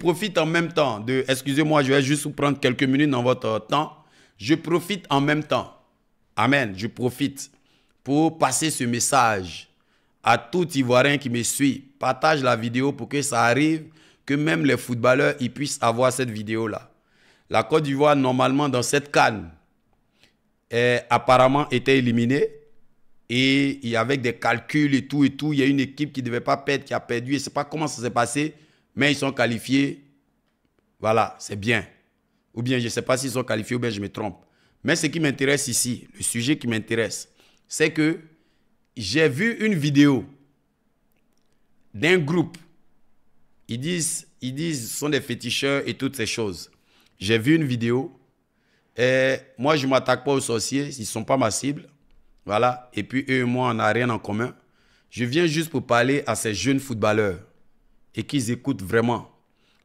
profite en même temps de, excusez-moi, je vais juste vous prendre quelques minutes dans votre temps. Je profite en même temps. Amen. Je profite pour passer ce message à tout Ivoirien qui me suit. Partage la vidéo pour que ça arrive, que même les footballeurs ils puissent avoir cette vidéo-là. La Côte d'Ivoire, normalement, dans cette canne, est, apparemment était éliminée. Et, il y avec des calculs et tout et tout, il y a une équipe qui ne devait pas perdre, qui a perdu. Et je ne sais pas comment ça s'est passé mais ils sont qualifiés. Voilà, c'est bien. Ou bien je ne sais pas s'ils sont qualifiés ou bien je me trompe. Mais ce qui m'intéresse ici, le sujet qui m'intéresse, c'est que j'ai vu une vidéo d'un groupe. Ils disent, ils disent, sont des féticheurs et toutes ces choses. J'ai vu une vidéo. Et moi, je ne m'attaque pas aux sorciers. Ils ne sont pas ma cible. Voilà. Et puis, eux et moi, on n'a rien en commun. Je viens juste pour parler à ces jeunes footballeurs et qu'ils écoutent vraiment.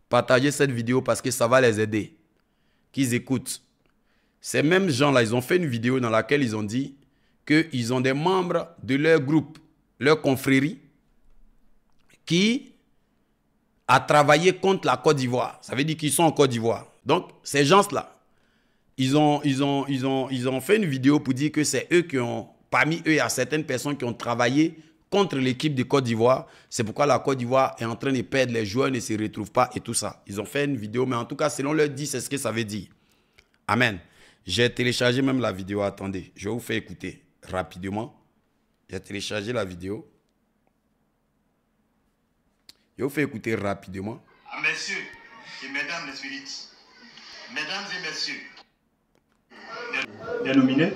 Partagez cette vidéo parce que ça va les aider. Qu'ils écoutent. Ces mêmes gens-là, ils ont fait une vidéo dans laquelle ils ont dit qu'ils ont des membres de leur groupe, leur confrérie, qui a travaillé contre la Côte d'Ivoire. Ça veut dire qu'ils sont en Côte d'Ivoire. Donc, ces gens-là, ils ont, ils, ont, ils, ont, ils ont fait une vidéo pour dire que c'est eux qui ont, parmi eux, il y a certaines personnes qui ont travaillé contre l'équipe de Côte d'Ivoire. C'est pourquoi la Côte d'Ivoire est en train de perdre. Les joueurs ne se retrouvent pas et tout ça. Ils ont fait une vidéo, mais en tout cas, selon leur dit, c'est ce que ça veut dire. Amen. J'ai téléchargé même la vidéo. Attendez, je vous fais écouter rapidement. J'ai téléchargé la vidéo. Je vous fais écouter rapidement. Ah, messieurs et mesdames les mesdames et messieurs, dénominés,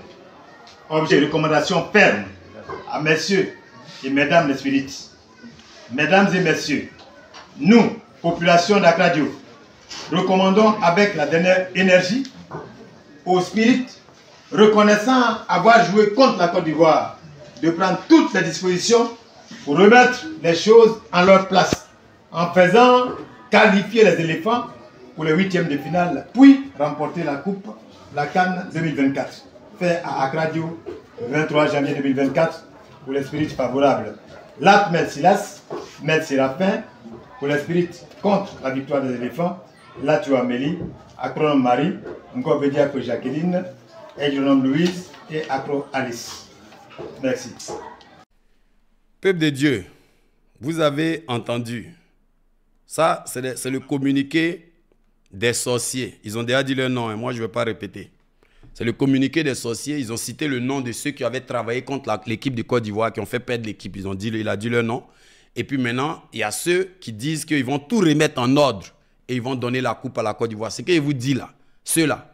objet de recommandation ferme à ah, messieurs et mesdames les spirites, mesdames et messieurs, nous, population d'Akradio, recommandons avec la dernière énergie aux Spirit, reconnaissant avoir joué contre la Côte d'Ivoire, de prendre toutes les dispositions pour remettre les choses en leur place, en faisant qualifier les éléphants pour les huitièmes de finale, puis remporter la Coupe, la 2024, fait à Akradio, 23 janvier 2024 pour les spirites favorables. Silas, Merci fin. pour l'esprit contre la victoire des éléphants. l'acte Amélie, acronome Marie, encore que Jacqueline, agronome Louise et acro Alice. Merci. Peuple de Dieu, vous avez entendu. Ça, c'est le communiqué des sorciers. Ils ont déjà dit leur nom et hein. moi, je ne vais pas répéter. C'est le communiqué des sorciers. Ils ont cité le nom de ceux qui avaient travaillé contre l'équipe de Côte d'Ivoire, qui ont fait perdre l'équipe. Ils ont dit, il a dit leur nom. Et puis maintenant, il y a ceux qui disent qu'ils vont tout remettre en ordre et ils vont donner la coupe à la Côte d'Ivoire. Ce qu'il vous dit là, ceux-là,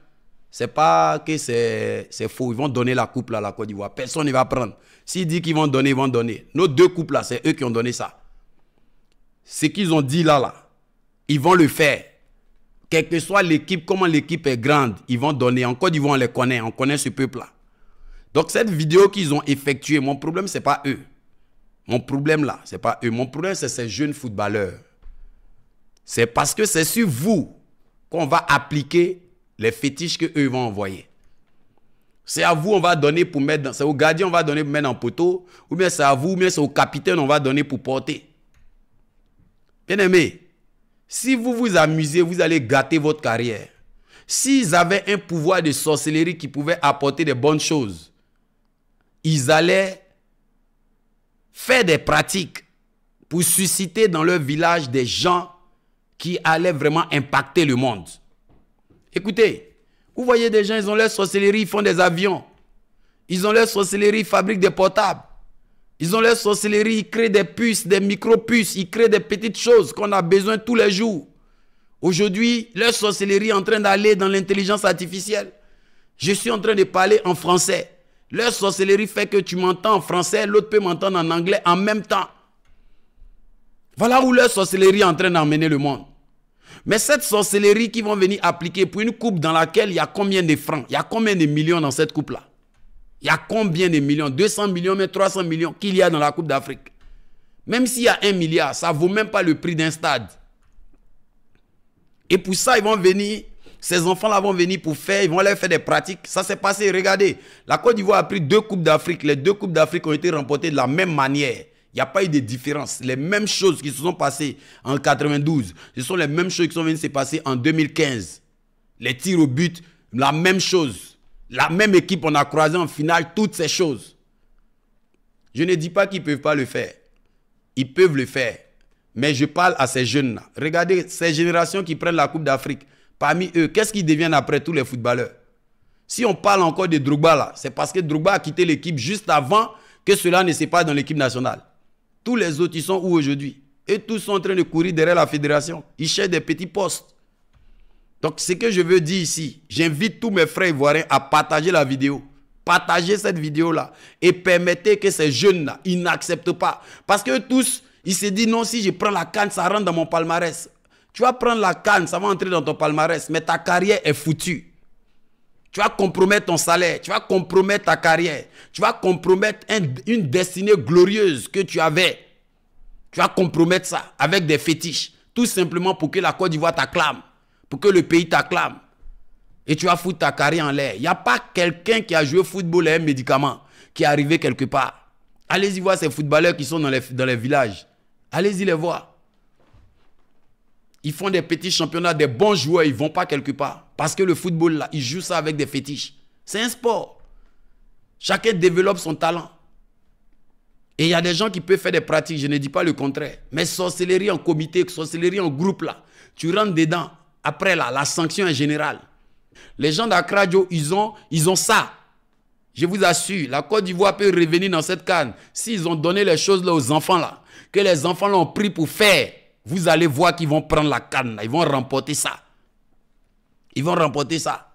c'est pas que c'est faux. Ils vont donner la coupe à la Côte d'Ivoire. Personne ne va prendre. S'ils disent qu'ils vont donner, ils vont donner. Nos deux coupes là, c'est eux qui ont donné ça. Ce qu'ils ont dit là, là, ils vont le faire. Quelle que soit l'équipe, comment l'équipe est grande, ils vont donner. encore ils vont on les connaît, on connaît ce peuple-là. Donc cette vidéo qu'ils ont effectuée, mon problème, ce n'est pas eux. Mon problème là, ce pas eux. Mon problème, c'est ces jeunes footballeurs. C'est parce que c'est sur vous qu'on va appliquer les fétiches qu'eux vont envoyer. C'est à vous, on va donner pour mettre dans. C'est au gardien, on va donner pour mettre en poteau. Ou bien c'est à vous, ou bien c'est au capitaine, on va donner pour porter. Bien aimé, si vous vous amusez, vous allez gâter votre carrière. S'ils avaient un pouvoir de sorcellerie qui pouvait apporter des bonnes choses, ils allaient faire des pratiques pour susciter dans leur village des gens qui allaient vraiment impacter le monde. Écoutez, vous voyez des gens, ils ont leur sorcellerie, ils font des avions. Ils ont leur sorcellerie, ils fabriquent des portables. Ils ont leur sorcellerie, ils créent des puces, des micro-puces, ils créent des petites choses qu'on a besoin tous les jours. Aujourd'hui, leur sorcellerie est en train d'aller dans l'intelligence artificielle. Je suis en train de parler en français. Leur sorcellerie fait que tu m'entends en français, l'autre peut m'entendre en anglais en même temps. Voilà où leur sorcellerie est en train d'emmener le monde. Mais cette sorcellerie qu'ils vont venir appliquer pour une coupe dans laquelle il y a combien de francs, il y a combien de millions dans cette coupe-là il y a combien de millions 200 millions, mais 300 millions qu'il y a dans la Coupe d'Afrique. Même s'il y a un milliard, ça ne vaut même pas le prix d'un stade. Et pour ça, ils vont venir, ces enfants-là vont venir pour faire, ils vont aller faire des pratiques. Ça s'est passé, regardez. La Côte d'Ivoire a pris deux Coupes d'Afrique. Les deux Coupes d'Afrique ont été remportées de la même manière. Il n'y a pas eu de différence. Les mêmes choses qui se sont passées en 92, ce sont les mêmes choses qui sont venues se passer en 2015. Les tirs au but, la même chose. La même équipe, on a croisé en finale toutes ces choses. Je ne dis pas qu'ils ne peuvent pas le faire. Ils peuvent le faire. Mais je parle à ces jeunes-là. Regardez ces générations qui prennent la Coupe d'Afrique. Parmi eux, qu'est-ce qu'ils deviennent après tous les footballeurs Si on parle encore de Drogba là, c'est parce que Drogba a quitté l'équipe juste avant que cela ne se pas dans l'équipe nationale. Tous les autres, ils sont où aujourd'hui Et tous sont en train de courir derrière la fédération. Ils cherchent des petits postes. Donc, ce que je veux dire ici, j'invite tous mes frères ivoiriens à partager la vidéo. Partagez cette vidéo-là et permettez que ces jeunes-là, ils n'acceptent pas. Parce que tous, ils se disent, non, si je prends la canne, ça rentre dans mon palmarès. Tu vas prendre la canne, ça va entrer dans ton palmarès, mais ta carrière est foutue. Tu vas compromettre ton salaire, tu vas compromettre ta carrière, tu vas compromettre une destinée glorieuse que tu avais. Tu vas compromettre ça avec des fétiches, tout simplement pour que la Côte d'Ivoire t'acclame pour que le pays t'acclame. Et tu vas foutre ta carrière en l'air. Il n'y a pas quelqu'un qui a joué au football et un médicament qui est arrivé quelque part. Allez-y voir ces footballeurs qui sont dans les, dans les villages. Allez-y les voir. Ils font des petits championnats, des bons joueurs, ils ne vont pas quelque part. Parce que le football, là, ils jouent ça avec des fétiches. C'est un sport. Chacun développe son talent. Et il y a des gens qui peuvent faire des pratiques, je ne dis pas le contraire. Mais sorcellerie en comité, sorcellerie en groupe, là, tu rentres dedans. Après la sanction est générale. Les gens d'Akradio, ils ont, ils ont ça. Je vous assure, la Côte d'Ivoire peut revenir dans cette canne. S'ils ont donné les choses aux enfants là, que les enfants l'ont pris pour faire, vous allez voir qu'ils vont prendre la canne Ils vont remporter ça. Ils vont remporter ça.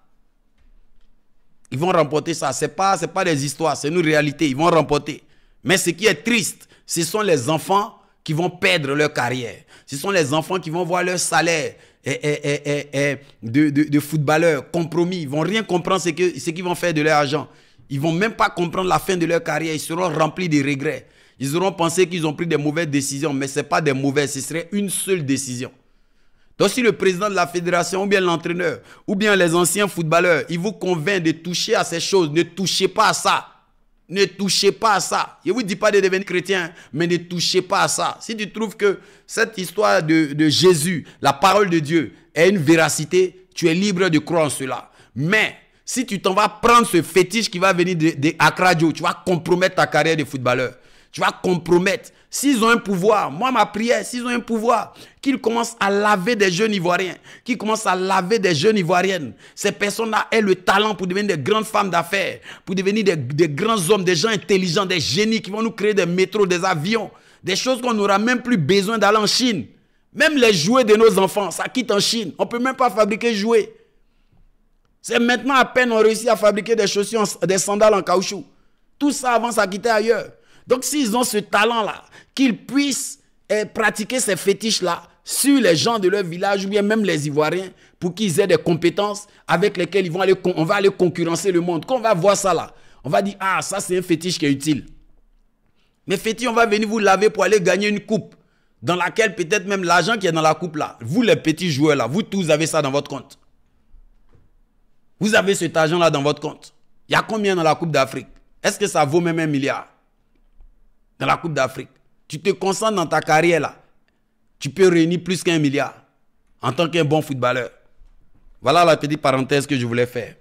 Ils vont remporter ça. Ce n'est c'est pas des histoires, c'est une réalité. Ils vont remporter. Mais ce qui est triste, ce sont les enfants qui vont perdre leur carrière. Ce sont les enfants qui vont voir leur salaire eh, eh, eh, de, de, compromis. Ils vont rien comprendre ce qu'ils ce vont faire de leur argent. Ils vont même pas comprendre la fin de leur carrière. Ils seront remplis de regrets. Ils auront pensé qu'ils ont pris des mauvaises décisions, mais ce n'est pas des mauvaises, ce serait une seule décision. Donc si le président de la fédération ou bien l'entraîneur ou bien les anciens footballeurs, ils vous convainc de toucher à ces choses, ne touchez pas à ça. Ne touchez pas à ça. Je ne vous dis pas de devenir chrétien, mais ne touchez pas à ça. Si tu trouves que cette histoire de, de Jésus, la parole de Dieu, est une véracité, tu es libre de croire en cela. Mais si tu t'en vas prendre ce fétiche qui va venir de, de Akradio, tu vas compromettre ta carrière de footballeur tu vas compromettre. S'ils ont un pouvoir, moi ma prière, s'ils ont un pouvoir, qu'ils commencent à laver des jeunes Ivoiriens, qu'ils commencent à laver des jeunes Ivoiriennes. Ces personnes-là aient le talent pour devenir des grandes femmes d'affaires, pour devenir des, grands hommes, des gens intelligents, des génies qui vont nous créer des métros, des avions, des choses qu'on n'aura même plus besoin d'aller en Chine. Même les jouets de nos enfants, ça quitte en Chine. On ne peut même pas fabriquer jouets. C'est maintenant à peine on réussit à fabriquer des chaussures, des sandales en caoutchouc. Tout ça avant, ça quittait ailleurs. Donc s'ils ont ce talent-là, qu'ils puissent eh, pratiquer ces fétiches-là sur les gens de leur village ou bien même les Ivoiriens pour qu'ils aient des compétences avec lesquelles ils vont aller, on va aller concurrencer le monde. Quand on va voir ça là, on va dire, ah, ça c'est un fétiche qui est utile. Mais fétiche, on va venir vous laver pour aller gagner une coupe dans laquelle peut-être même l'argent qui est dans la coupe là, vous les petits joueurs là, vous tous avez ça dans votre compte. Vous avez cet argent là dans votre compte. Il y a combien dans la Coupe d'Afrique Est-ce que ça vaut même un milliard dans la Coupe d'Afrique, tu te concentres dans ta carrière là, tu peux réunir plus qu'un milliard en tant qu'un bon footballeur. Voilà la petite parenthèse que je voulais faire.